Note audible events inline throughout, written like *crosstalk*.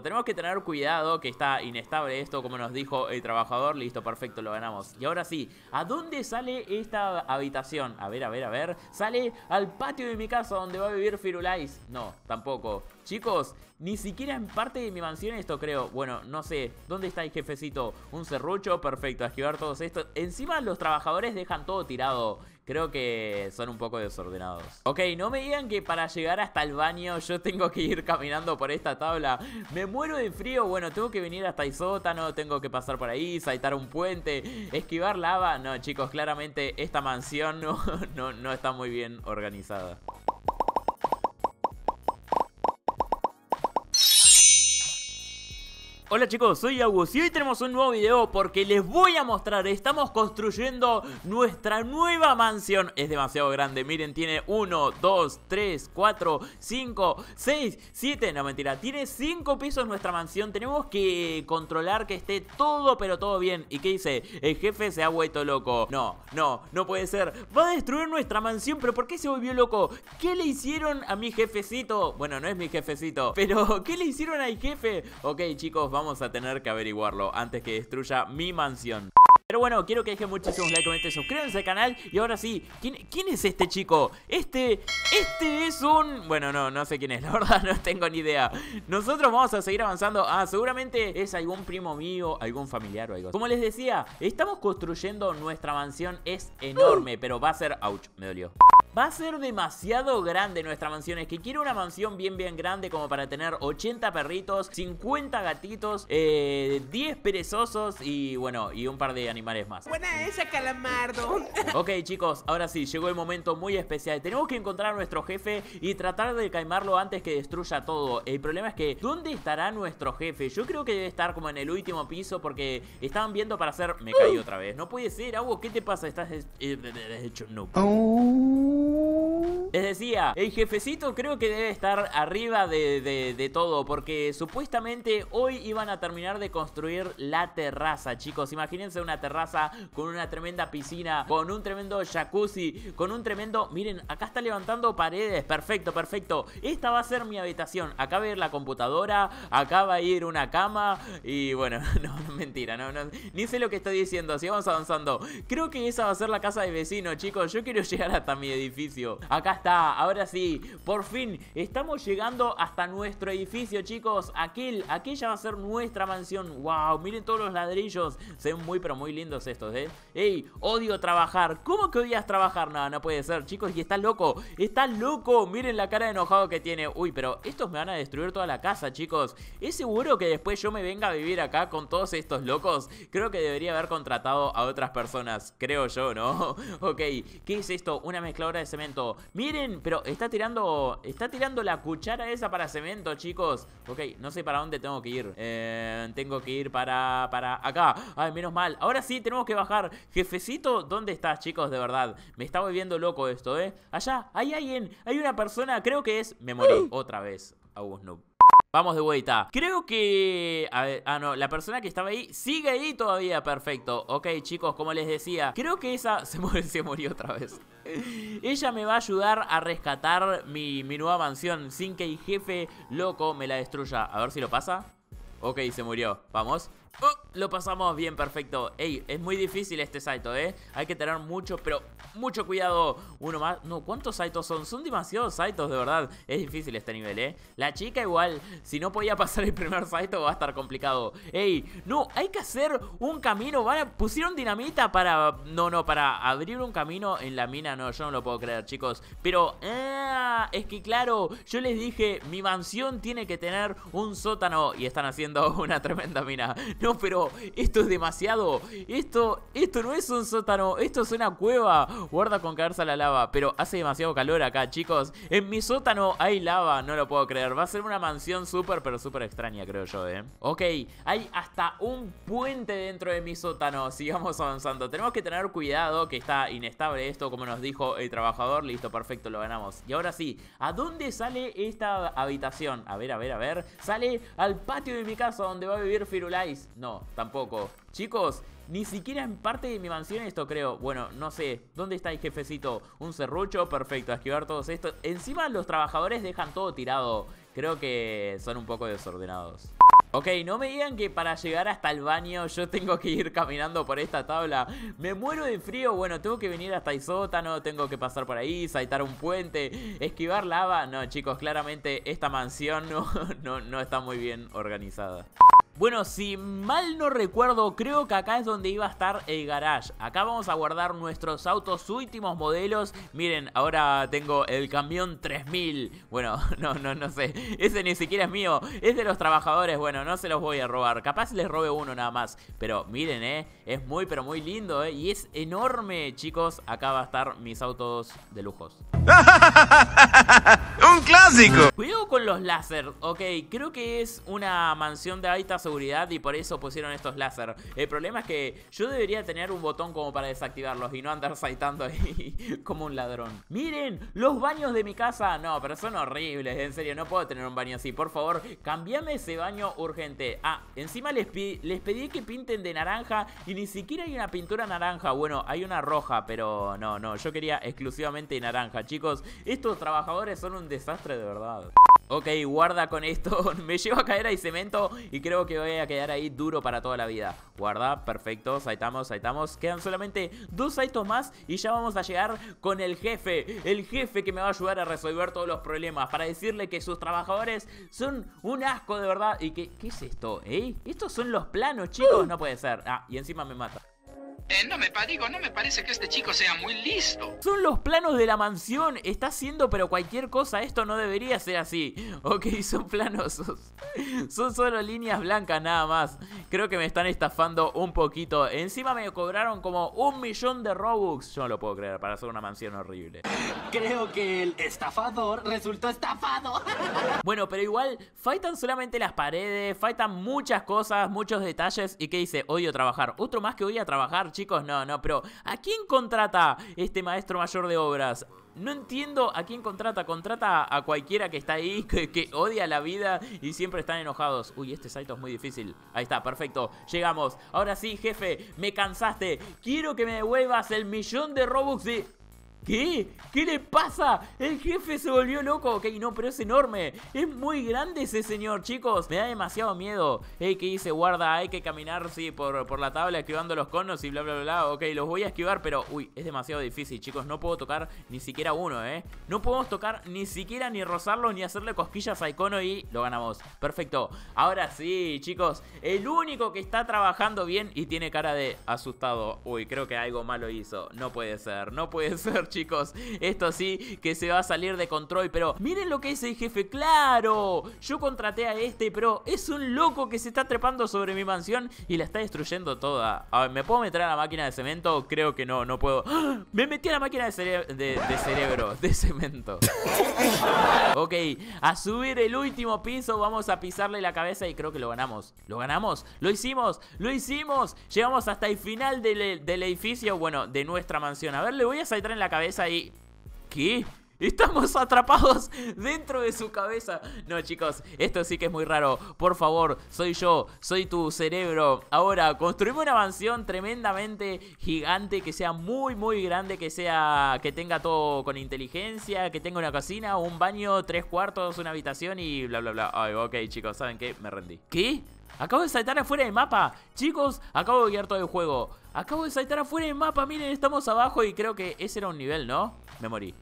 Tenemos que tener cuidado que está inestable esto, como nos dijo el trabajador. Listo, perfecto, lo ganamos. Y ahora sí, ¿a dónde sale esta habitación? A ver, a ver, a ver. Sale al patio de mi casa donde va a vivir Firulais. No, tampoco. Chicos, ni siquiera en parte de mi mansión esto creo. Bueno, no sé. ¿Dónde está el jefecito? Un cerrucho. Perfecto, esquivar todos estos. Encima los trabajadores dejan todo tirado. Creo que son un poco desordenados. Ok, no me digan que para llegar hasta el baño yo tengo que ir caminando por esta tabla. Me muero de frío. Bueno, tengo que venir hasta el sótano. Tengo que pasar por ahí, saltar un puente, esquivar lava. No, chicos, claramente esta mansión *laughs* no, no está muy bien organizada. Hola chicos, soy Agus y hoy tenemos un nuevo video porque les voy a mostrar, estamos construyendo nuestra nueva mansión Es demasiado grande, miren, tiene 1, 2, 3, 4, 5, 6, 7, no mentira, tiene 5 pisos nuestra mansión Tenemos que controlar que esté todo pero todo bien ¿Y qué dice? El jefe se ha vuelto loco No, no, no puede ser, va a destruir nuestra mansión, pero ¿por qué se volvió loco? ¿Qué le hicieron a mi jefecito? Bueno, no es mi jefecito, pero *laughs* ¿qué le hicieron al jefe? Ok chicos, vamos vamos a tener que averiguarlo antes que destruya mi mansión. Pero bueno, quiero que dejen muchísimos likes comenten, suscríbanse al canal y ahora sí, ¿quién, ¿quién, es este chico? Este, este es un... Bueno, no, no sé quién es, *laughs* la verdad no tengo ni idea Nosotros vamos a seguir avanzando, ah, seguramente es algún primo mío, algún familiar o algo Como les decía, estamos construyendo nuestra mansión, es enorme, pero va a ser... Ouch, me dolió Va a ser demasiado grande nuestra mansión. Es que quiero una mansión bien, bien grande como para tener 80 perritos, 50 gatitos, 10 eh, perezosos y bueno, y un par de animales más. Buena esa, calamardo. *laughs* ok, chicos, ahora sí, llegó el momento muy especial. Tenemos que encontrar a nuestro jefe y tratar de caimarlo antes que destruya todo. El problema es que, ¿dónde estará nuestro jefe? Yo creo que debe estar como en el último piso porque estaban viendo para hacer... Me caí uh. otra vez. No puede ser, Agua, ¿qué te pasa? Estás... Eh, de hecho, no. Oh. Les decía, el jefecito creo que debe estar arriba de, todo porque supuestamente hoy iban a terminar de construir la terraza, chicos. Imagínense una terraza con una tremenda piscina, con un tremendo jacuzzi, con un tremendo... Miren, acá está levantando paredes. Perfecto, perfecto. Esta va a ser mi habitación. Acá va a ir la computadora, acá va a ir una cama y bueno, *laughs* no, mentira, no, no, ni sé lo que estoy diciendo. Así vamos avanzando. Creo que esa va a ser la casa de vecino, chicos. Yo quiero *laughs* llegar hasta mi edificio. Acá ahora sí, por fin estamos llegando hasta nuestro edificio, chicos. Aquel, ya va a ser nuestra mansión. Wow, miren todos los ladrillos. Se ven muy, pero muy lindos estos, ¿eh? Ey, odio trabajar. ¿Cómo que odias trabajar? No, no puede ser, chicos. Y está loco, está loco. Miren la cara de enojado que tiene. Uy, pero estos me van a destruir toda la casa, chicos. ¿Es seguro que después yo me venga a vivir acá con todos estos locos? Creo que debería haber contratado a otras personas, creo yo, ¿no? *laughs* ok, ¿qué es esto? Una mezcladora de cemento. Miren pero está tirando. Está tirando la cuchara esa para cemento, chicos. Ok, no sé para dónde tengo que ir. Eh, tengo que ir para. para acá. Ay, menos mal. Ahora sí, tenemos que bajar. Jefecito, ¿dónde estás, chicos? De verdad. Me está volviendo loco esto, ¿eh? Allá, hay alguien. Hay una persona. Creo que es. Me morí otra vez. August Noob. Vamos de vuelta. Creo que... ah, no, la persona que estaba ahí sigue ahí todavía. Perfecto. Ok, chicos, como les decía, creo que esa *laughs* se, murió, otra vez. Ella me va a ayudar a rescatar mi, mi nueva mansión sin que el jefe loco me la destruya. A ver si lo pasa. Ok, se murió. Vamos. Oh, lo pasamos bien, perfecto. Ey, es muy difícil este Saito, ¿eh? Hay que tener mucho, pero mucho cuidado. Uno más. No, ¿cuántos Saitos son? Son demasiados Saitos, de verdad. Es difícil este nivel, ¿eh? La chica igual. Si no podía pasar el primer salto va a estar complicado. Ey, no, hay que hacer un camino. Van Pusieron dinamita para... No, no, para abrir un camino en la mina. No, yo no lo puedo creer, chicos. Pero... Ah, es que claro, yo les dije, mi mansión tiene que tener un sótano. Y están haciendo *laughs* una tremenda mina. No, pero esto es demasiado. Esto, esto no es un sótano, esto es una cueva. Guarda con caerse la lava. Pero hace demasiado calor acá, chicos. En mi sótano hay lava, no lo puedo creer. Va a ser una mansión súper, pero súper extraña, creo yo, ¿eh? Ok, hay hasta un puente dentro de mi sótano. Sigamos avanzando. Tenemos que tener cuidado que está inestable esto, como nos dijo el trabajador. Listo, perfecto, lo ganamos. Y ahora sí, ¿a dónde sale esta habitación? A ver, a ver, a ver. Sale al patio de mi casa donde va a vivir Firulais. No, tampoco. Chicos, ni siquiera en parte de mi mansión esto creo. Bueno, no sé. ¿Dónde está el jefecito? Un serrucho, perfecto. esquivar todos estos. Encima los trabajadores dejan todo tirado. Creo que son un poco desordenados. Ok, no me digan que para llegar hasta el baño yo tengo que ir caminando por esta tabla. Me muero de frío. Bueno, tengo que venir hasta el sótano, tengo que pasar por ahí, saltar un puente, esquivar lava. No, chicos, claramente esta mansión *laughs* no, no está muy bien organizada. Bueno, si mal no recuerdo, creo que acá es donde iba a estar el garage. Acá vamos a guardar nuestros autos últimos modelos. Miren, ahora tengo el camión 3000. Bueno, *laughs* no, no, no sé. Ese ni siquiera es mío. Es de los trabajadores. Bueno, no se los voy a robar. Capaz les robe uno nada más. Pero miren, eh. Es muy, pero muy lindo, eh. Y es enorme, chicos. Acá va a estar mis autos de lujos. *laughs* ¡Un clásico! Cuidado con los láser. Ok, creo que es una mansión de hábitat seguridad y por eso pusieron estos láser. El problema es que yo debería tener un botón como para desactivarlos y no andar saltando ahí *laughs* como un ladrón. Miren, los baños de mi casa. No, pero son horribles, en serio, no puedo tener un baño así. Por favor, cambiame ese baño urgente. Ah, encima les, les pedí que pinten de naranja y ni siquiera hay una pintura naranja. Bueno, hay una roja, pero no, no, yo quería exclusivamente naranja. Chicos, estos trabajadores son un desastre de verdad. Ok, guarda con esto. *laughs* Me llevo a caer ahí cemento y creo que voy a quedar ahí duro para toda la vida. Guarda, perfecto. Saitamos, saitamos. Quedan solamente dos saitos más y ya vamos a llegar con el jefe. El jefe que me va a ayudar a resolver todos los problemas. Para decirle que sus trabajadores son un asco de verdad. ¿Y que, qué es esto? ¿Eh? ¿Estos son los planos, chicos? ¡Uh! No puede ser. Ah, y encima me mata. Eh, no me digo, no me parece que este chico sea muy listo. Son los planos de la mansión. Está haciendo pero cualquier cosa. Esto no debería ser así. *laughs* Ok, son planos son solo líneas blancas nada más. Creo que me están estafando un poquito. Encima me cobraron como un millón de Robux. Yo no lo puedo creer para hacer una mansión horrible. Creo que el estafador resultó estafado. *laughs* bueno, pero igual, faltan solamente las paredes, faltan muchas cosas, muchos detalles. ¿Y qué dice? Odio trabajar. Otro más que a trabajar chicos, no, no, pero ¿a quién contrata este maestro mayor de obras? No entiendo a quién contrata. Contrata a cualquiera que está ahí, *laughs* que, odia la vida y siempre están enojados. Uy, este salto es muy difícil. Ahí está, perfecto. Llegamos. Ahora sí, jefe, me cansaste. Quiero que me devuelvas el millón de Robux de... ¿Qué? ¿Qué le pasa? El jefe se volvió loco. Ok, no, pero es enorme. Es muy grande ese señor, chicos. Me da demasiado miedo. Ey, ¿qué dice? Guarda, hay que caminar, sí, por, por la tabla esquivando los conos y bla, bla, bla, Ok, los voy a esquivar, pero... Uy, es demasiado difícil, chicos. No puedo tocar ni siquiera uno, ¿eh? No podemos tocar ni siquiera ni rozarlo ni hacerle cosquillas al Icono y lo ganamos. Perfecto. Ahora sí, chicos. El único que está trabajando bien y tiene cara de asustado. Uy, creo que algo malo hizo. No puede ser, no puede ser, chicos. Esto sí que se va a salir de control, pero miren lo que es el jefe. ¡Claro! Yo contraté a este, pero es un loco que se está trepando sobre mi mansión y la está destruyendo toda. A ver, ¿me puedo meter a la máquina de cemento? Creo que no, no puedo. ¡Ah! Me metí a la máquina de, de, cerebro, de cemento. ok, a subir el último piso, vamos a pisarle la cabeza y creo que lo ganamos. ¿Lo ganamos? ¿Lo hicimos? ¡Lo hicimos! Llegamos hasta el final del edificio, bueno, de nuestra mansión. A ver, le voy a saltar en la cabeza y... ¿Qué? Estamos atrapados dentro de su cabeza. No, chicos, esto sí que es muy raro. Por favor, soy yo, soy tu cerebro. Ahora, construimos una mansión tremendamente gigante, que sea muy, muy grande, que sea, que tenga todo con inteligencia, que tenga una cocina, un baño, tres cuartos, una habitación y bla, bla, bla. ok, chicos, ¿saben qué? Me rendí. ¿Qué? Acabo de saltar afuera del mapa. Chicos, acabo de guiar todo el juego. Acabo de saltar afuera del mapa. Miren, estamos abajo y creo que ese era un nivel, ¿no? Me morí.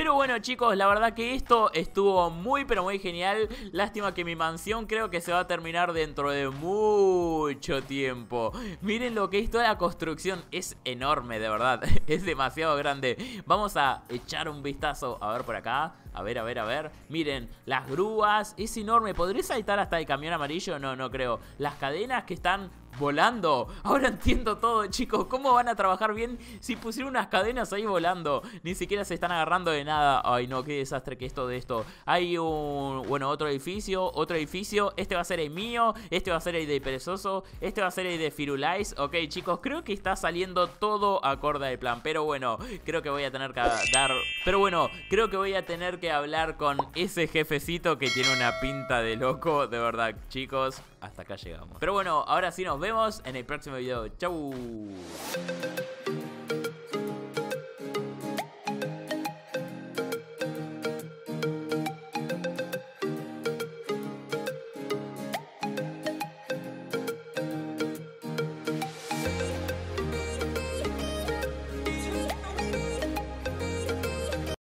Pero bueno chicos, la verdad que esto estuvo muy pero muy genial. Lástima que mi mansión creo que se va a terminar dentro de mucho tiempo. Miren lo que es toda la construcción. Es enorme, de verdad. *laughs* Es demasiado grande. Vamos a echar un vistazo. A ver por acá. A ver, a ver, a ver. Miren, las grúas. Es enorme. ¿Podré saltar hasta el camión amarillo? No, no creo. Las cadenas que están volando. Ahora entiendo todo, chicos. ¿Cómo van a trabajar bien si pusieron unas cadenas ahí volando? Ni siquiera se están agarrando de nada. Ay, no, qué desastre que esto de esto. Hay un, bueno, otro edificio, otro edificio. Este va a ser el mío, este va a ser el de Perezoso, este va a ser el de Firulais. Ok, chicos, creo que está saliendo todo acorde al plan. Pero bueno, creo que voy a tener que dar... Pero bueno, creo que voy a tener que hablar con ese jefecito que tiene una pinta de loco. De verdad, chicos hasta acá llegamos. Pero bueno, ahora sí nos vemos en el próximo video. Chau.